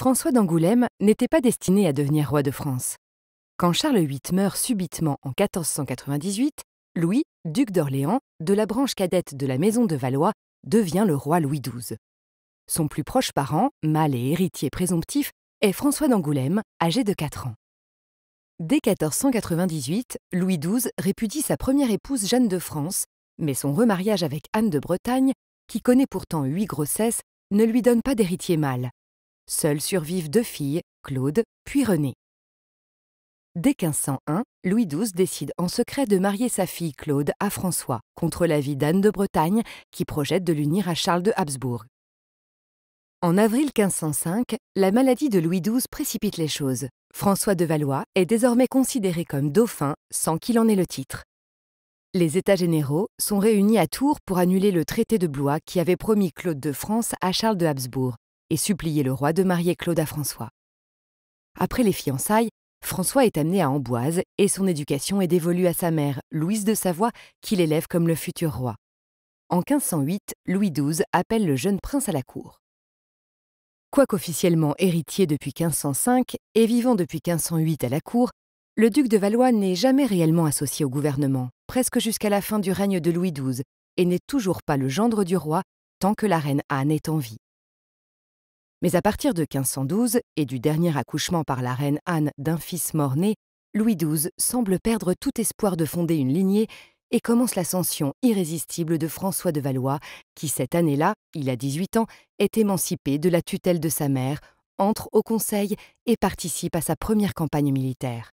François d'Angoulême n'était pas destiné à devenir roi de France. Quand Charles VIII meurt subitement en 1498, Louis, duc d'Orléans, de la branche cadette de la maison de Valois, devient le roi Louis XII. Son plus proche parent, mâle et héritier présomptif, est François d'Angoulême, âgé de 4 ans. Dès 1498, Louis XII répudie sa première épouse Jeanne de France, mais son remariage avec Anne de Bretagne, qui connaît pourtant huit grossesses, ne lui donne pas d'héritier mâle. Seules survivent deux filles, Claude puis René. Dès 1501, Louis XII décide en secret de marier sa fille Claude à François, contre l'avis d'Anne de Bretagne, qui projette de l'unir à Charles de Habsbourg. En avril 1505, la maladie de Louis XII précipite les choses. François de Valois est désormais considéré comme dauphin sans qu'il en ait le titre. Les États généraux sont réunis à Tours pour annuler le traité de Blois qui avait promis Claude de France à Charles de Habsbourg, et supplier le roi de marier Claude à François. Après les fiançailles, François est amené à Amboise et son éducation est dévolue à sa mère, Louise de Savoie, qui l'élève comme le futur roi. En 1508, Louis XII appelle le jeune prince à la cour. officiellement héritier depuis 1505 et vivant depuis 1508 à la cour, le duc de Valois n'est jamais réellement associé au gouvernement, presque jusqu'à la fin du règne de Louis XII, et n'est toujours pas le gendre du roi tant que la reine Anne est en vie. Mais à partir de 1512 et du dernier accouchement par la reine Anne d'un fils mort-né, Louis XII semble perdre tout espoir de fonder une lignée et commence l'ascension irrésistible de François de Valois, qui cette année-là, il a 18 ans, est émancipé de la tutelle de sa mère, entre au Conseil et participe à sa première campagne militaire.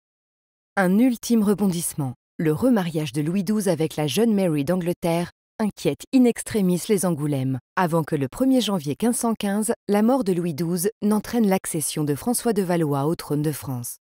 Un ultime rebondissement, le remariage de Louis XII avec la jeune Mary d'Angleterre, inquiète in extremis les Angoulême, avant que le 1er janvier 1515, la mort de Louis XII n'entraîne l'accession de François de Valois au trône de France.